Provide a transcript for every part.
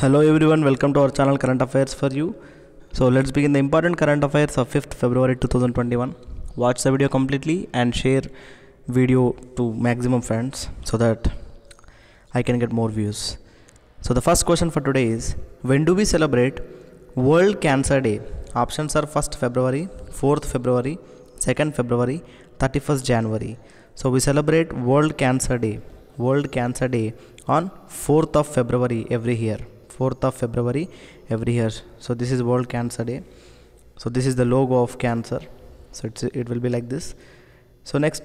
Hello everyone, welcome to our channel Current Affairs for You. So let's begin the important current affairs of 5th February 2021. Watch the video completely and share video to maximum friends so that I can get more views. So the first question for today is when do we celebrate World Cancer Day? Options are 1st February, 4th February, 2nd February, 31st January. So we celebrate World Cancer Day. World Cancer Day on 4th of February every year. 4th of February every year. So this is World Cancer Day. So this is the logo of cancer. So it's, it will be like this. So next,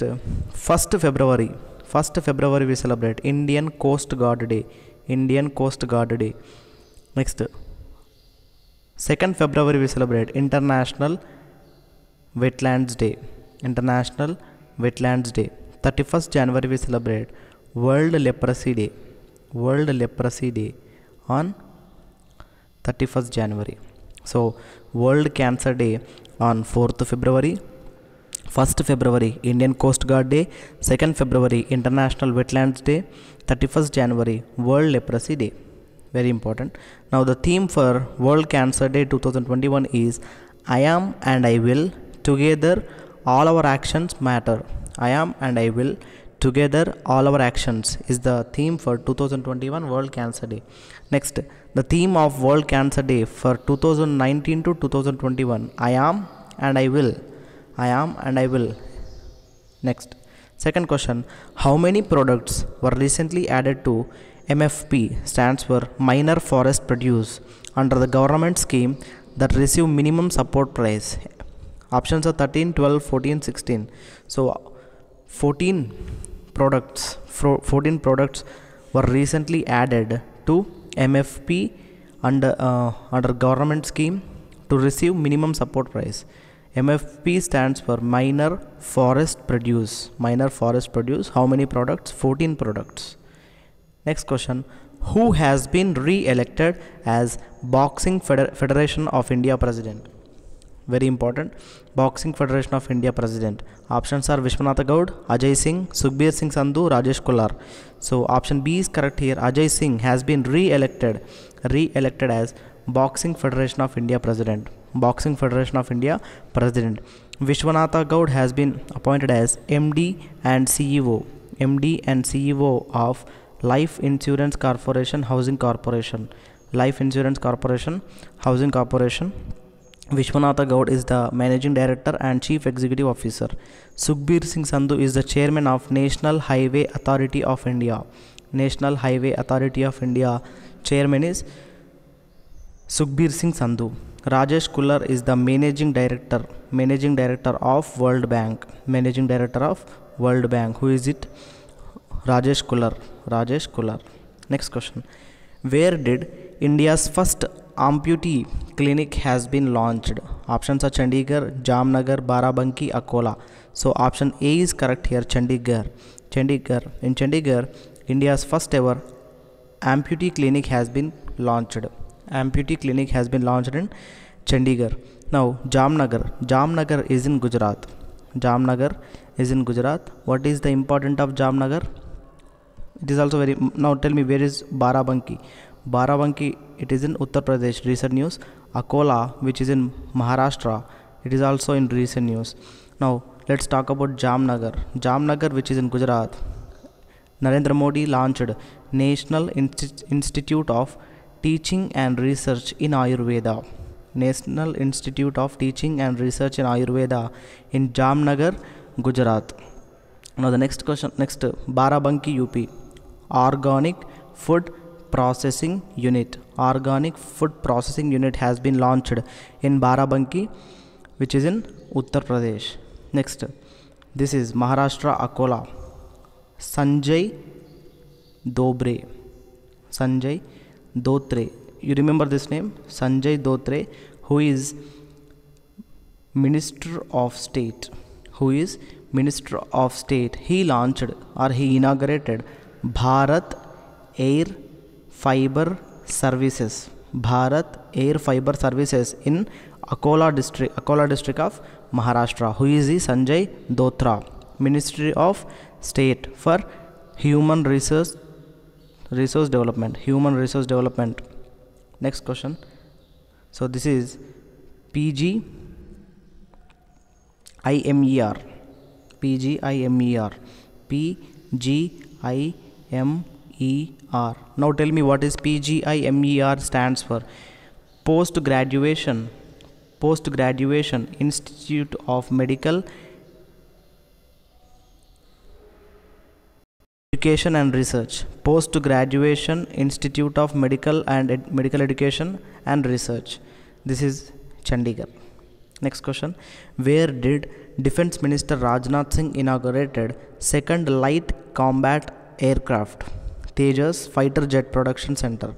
1st February. 1st February we celebrate Indian Coast Guard Day. Indian Coast Guard Day. Next, 2nd February we celebrate International Wetlands Day. International Wetlands Day. 31st January we celebrate World Leprosy Day. World Leprosy Day on 31st January. So, World Cancer Day on 4th February, 1st February Indian Coast Guard Day, 2nd February International Wetlands Day, 31st January World Leprosy Day. Very important. Now, the theme for World Cancer Day 2021 is I am and I will together all our actions matter. I am and I will together all our actions is the theme for 2021 world cancer day next the theme of world cancer day for 2019 to 2021 i am and i will i am and i will next second question how many products were recently added to mfp stands for minor forest produce under the government scheme that receive minimum support price options are 13 12 14 16 so 14 products 14 products were recently added to MFP under uh, under government scheme to receive minimum support price MFP stands for minor forest produce minor forest produce how many products 14 products next question who has been re-elected as boxing Feder- federation of india president very important boxing federation of india president options are vishwanatha gaud ajay singh sukhbir singh sandhu rajesh kolar so option b is correct here ajay singh has been re-elected re-elected as boxing federation of india president boxing federation of india president vishwanatha gaud has been appointed as md and ceo md and ceo of life insurance corporation housing corporation life insurance corporation housing corporation Vishwanatha Gowd is the Managing Director and Chief Executive Officer. Sukhbir Singh Sandhu is the Chairman of National Highway Authority of India. National Highway Authority of India Chairman is Sukhbir Singh Sandhu. Rajesh Kular is the Managing Director, Managing Director of World Bank, Managing Director of World Bank. Who is it? Rajesh Kular. Rajesh Kular. Next question. Where did India's first amputee clinic has been launched options are chandigarh jamnagar barabanki akola so option a is correct here chandigarh chandigarh in chandigarh india's first ever amputee clinic has been launched amputee clinic has been launched in chandigarh now jamnagar jamnagar is in gujarat jamnagar is in gujarat what is the important of jamnagar it is also very now tell me where is barabanki Barabanki, it is in Uttar Pradesh, recent news. Akola, which is in Maharashtra, it is also in recent news. Now, let's talk about Jamnagar. Jamnagar, which is in Gujarat. Narendra Modi launched National Institute of Teaching and Research in Ayurveda. National Institute of Teaching and Research in Ayurveda in Jamnagar, Gujarat. Now the next question next Barabanki UP organic food processing unit organic food processing unit has been launched in Barabanki which is in Uttar Pradesh next this is Maharashtra Akola Sanjay Dobre Sanjay Dotre you remember this name Sanjay Dotre who is minister of state who is minister of state he launched or he inaugurated Bharat Air fibre services Bharat air fibre services in Akola district Akola district of Maharashtra who is he Sanjay Dhotre ministry of state for human resource resource resource development development human question so P G I M E R P G I M E R P G I M E R. Now tell me what is PGIMER stands for. Post graduation, post graduation Institute of Medical Education and Research. Post graduation Institute of Medical and Ed Medical Education and Research. This is Chandigarh. Next question. Where did Defense Minister Rajnath Singh inaugurated second light combat aircraft? Tejas Fighter Jet Production Center.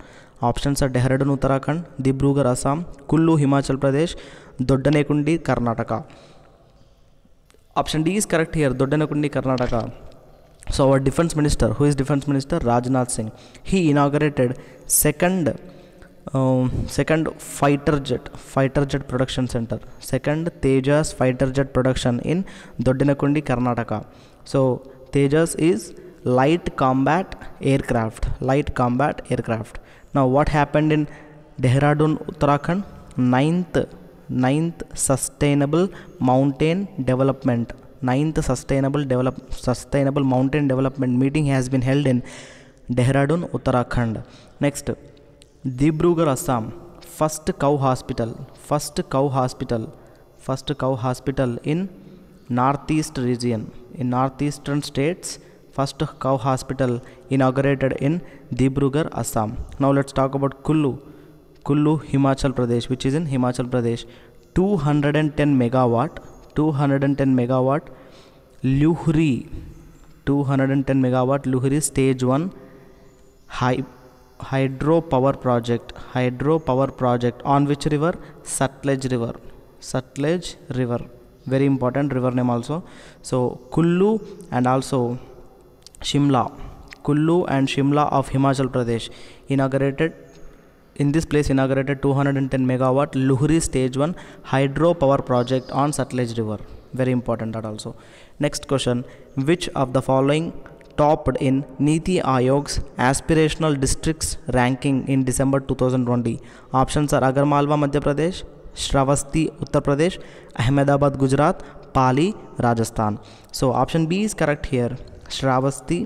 Options are Dehradun Uttarakhand, Dibrugarh Assam, Kullu Himachal Pradesh, Doddanekundi Karnataka. Option D is correct here, Doddanekundi Karnataka. So our defense minister, who is defense minister Rajnath Singh, he inaugurated second um, second fighter jet fighter jet production center, second Tejas fighter jet production in Doddanekundi Karnataka. So Tejas is light combat aircraft light combat aircraft now what happened in dehradun uttarakhand 9th 9th sustainable mountain development 9th sustainable develop sustainable mountain development meeting has been held in dehradun uttarakhand next dibrugarh assam first cow hospital first cow hospital first cow hospital in northeast region in northeastern states first cow hospital inaugurated in Dibrugar, Assam. Now let's talk about Kullu, Kullu, Himachal Pradesh, which is in Himachal Pradesh. 210 megawatt, 210 megawatt Luhri, 210 megawatt Luhri Stage 1 hydro power project, hydro power project on which river? Satluj River, Satluj River. Very important river name also. So Kullu and also Shimla, Kullu and Shimla of Himachal Pradesh inaugurated in this place inaugurated 210 megawatt Luhri stage 1 hydro power project on Satluj river very important that also next question which of the following topped in Niti Ayog's aspirational districts ranking in December 2020 options are Agarmalwa Madhya Pradesh Shravasti Uttar Pradesh Ahmedabad Gujarat Pali Rajasthan so option B is correct here Shravasti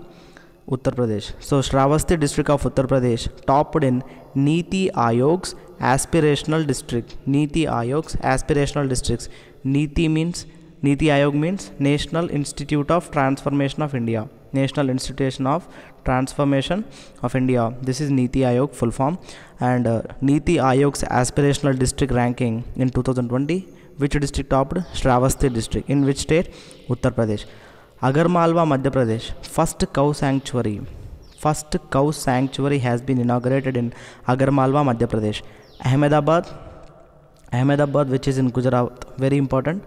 Uttar Pradesh so Shravasti district of Uttar Pradesh topped in NITI Aayog aspirational district NITI Aayog's aspirational district NITI means NITI Aayog means national institute of transformation of India national institution of transformation of India this is NITI Aayog full form and NITI Aayog's aspirational district ranking in two thousand twenty which district topped Shravasti district in which state Uttar Pradesh Agarmalwa, Madhya Pradesh. First cow sanctuary. First cow sanctuary has been inaugurated in Agarmalwa, Madhya Pradesh. Ahmedabad, Ahmedabad, which is in Gujarat, very important.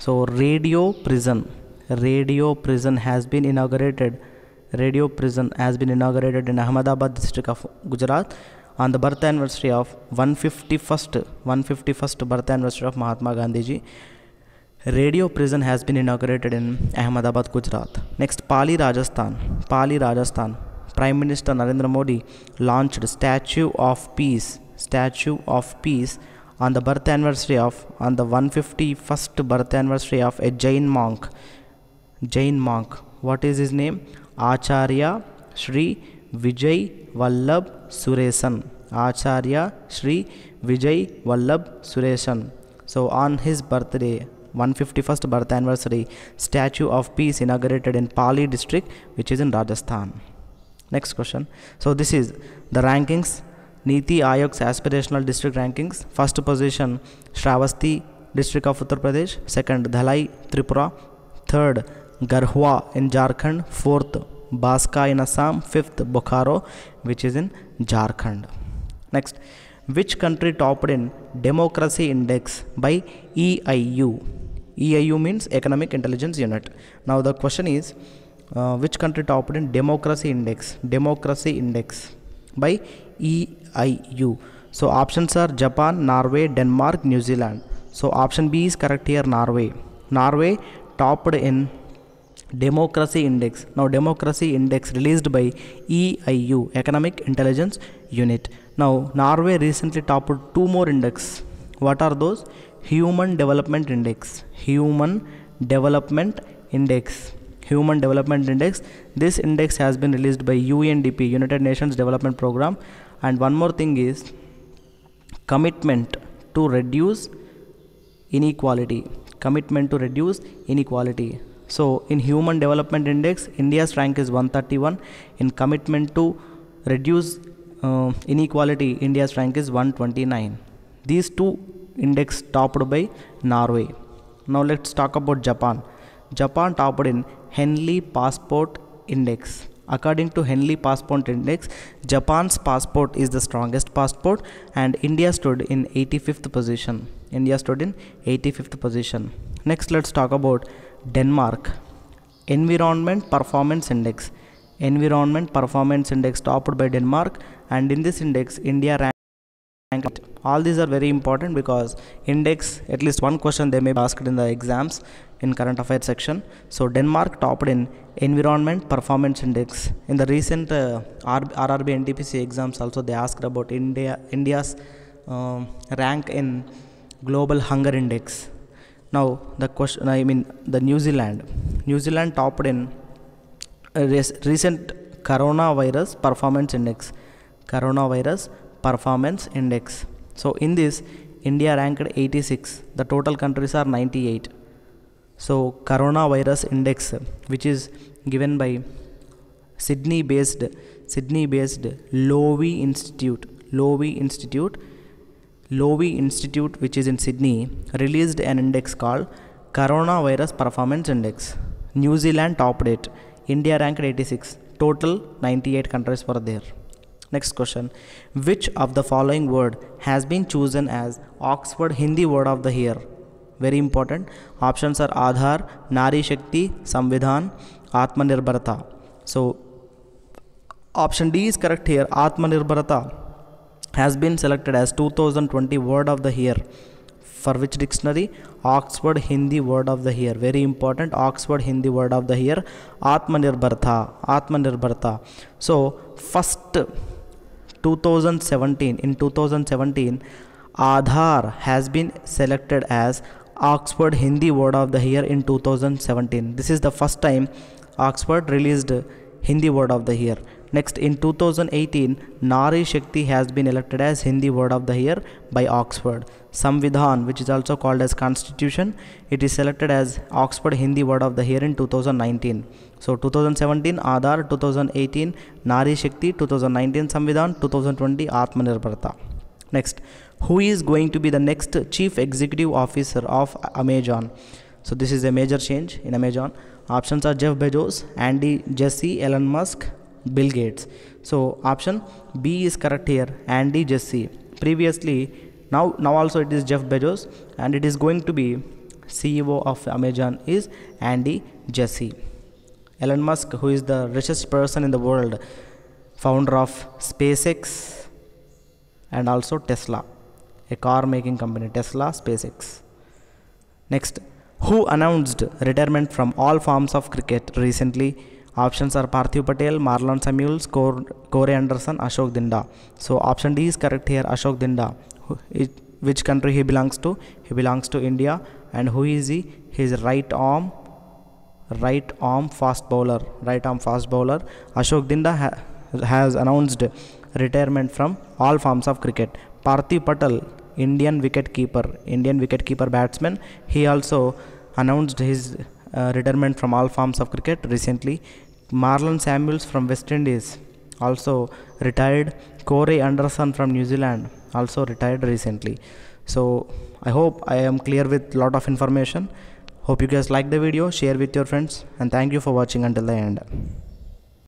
So, radio prison, radio prison has been inaugurated. Radio prison has been inaugurated in Ahmedabad district of Gujarat on the birth anniversary of 151st 151st birth anniversary of Mahatma Gandhi ji Radio prison has been inaugurated in Ahmedabad, Gujarat. Next, Pali, Rajasthan. Pali, Rajasthan. Prime Minister Narendra Modi launched Statue of Peace. Statue of Peace on the birth anniversary of on the 151st birth anniversary of a Jain monk. Jain monk. What is his name? Acharya Sri Vijay Vallabh Suresan. Acharya Sri Vijay Vallabh Suresan. So on his birthday 151st birth anniversary statue of peace inaugurated in Pali district which is in Rajasthan. Next question. So this is the rankings Niti Ayog's aspirational district rankings. First position Shravasti district of Uttar Pradesh, second Dhalai Tripura, third Garhwa in Jharkhand, fourth Baska in Assam, fifth Bokaro, which is in Jharkhand. Next which country topped in democracy index by eiu eiu means economic intelligence unit now the question is uh, which country topped in democracy index democracy index by eiu so options are japan norway denmark new zealand so option b is correct here norway norway topped in democracy index now democracy index released by eiu economic intelligence unit now norway recently topped two more index what are those human development index human development index human development index this index has been released by undp united nations development program and one more thing is commitment to reduce inequality commitment to reduce inequality so in Human Development Index, India's rank is 131. In commitment to reduce uh, inequality, India's rank is 129. These two index topped by Norway. Now let's talk about Japan. Japan topped in Henley Passport Index. According to Henley Passport Index, Japan's passport is the strongest passport and India stood in 85th position. India stood in 85th position. Next, let's talk about Denmark Environment Performance Index Environment Performance Index topped by Denmark and in this index India ranked all these are very important because index at least one question they may be asked in the exams in current affairs section so Denmark topped in environment performance index in the recent uh, RRB NTPC exams also they asked about India India's um, rank in global hunger index now the question, I mean the New Zealand. New Zealand topped in recent coronavirus performance index. Coronavirus performance index. So in this, India ranked 86. The total countries are 98. So coronavirus index, which is given by Sydney-based Sydney-based Lowy Institute. Lowy Institute Lowy Institute, which is in Sydney, released an index called Coronavirus Performance Index. New Zealand topped it. India ranked 86. Total 98 countries were there. Next question. Which of the following word has been chosen as Oxford Hindi word of the year? Very important. Options are Aadhaar, Nari Shakti, Samvidhan, Atmanirbharata. So option D is correct here, Atmanirbharata has been selected as 2020 word of the year for which dictionary oxford hindi word of the year very important oxford hindi word of the year atmanirbharta atmanirbharta so first 2017 in 2017 Aadhar has been selected as Oxford Hindi Word of the Year in 2017. This is the first time Oxford released Hindi Word of the Year. Next, in 2018, Nari Shakti has been elected as Hindi Word of the Year by Oxford. Samvidhan, which is also called as Constitution, it is selected as Oxford Hindi Word of the Year in 2019. So 2017 Aadhaar, 2018 Nari Shakti, 2019 Samvidhan, 2020 Atmanirbharata. Next, who is going to be the next Chief Executive Officer of Amazon? So this is a major change in Amazon. Options are Jeff Bezos, Andy Jesse, Elon Musk, Bill Gates. So option B is correct here. Andy Jassy. Previously, now now also it is Jeff Bezos, and it is going to be CEO of Amazon is Andy Jassy. Elon Musk, who is the richest person in the world, founder of SpaceX and also Tesla, a car making company, Tesla, SpaceX. Next, who announced retirement from all forms of cricket recently? Options are Parthiv Patel, Marlon Samuels, Corey Anderson, Ashok Dinda. So option D is correct here, Ashok Dinda. which country he belongs to? He belongs to India. And who is he? His right arm, right arm fast bowler, right arm fast bowler. Ashok Dinda ha has announced retirement from all forms of cricket. Parthiv Patel, Indian wicket keeper, Indian wicket keeper batsman. He also announced his uh, retirement from all forms of cricket recently. Marlon Samuels from West Indies also retired. Corey Anderson from New Zealand also retired recently. So I hope I am clear with lot of information. Hope you guys like the video, share with your friends and thank you for watching until the end.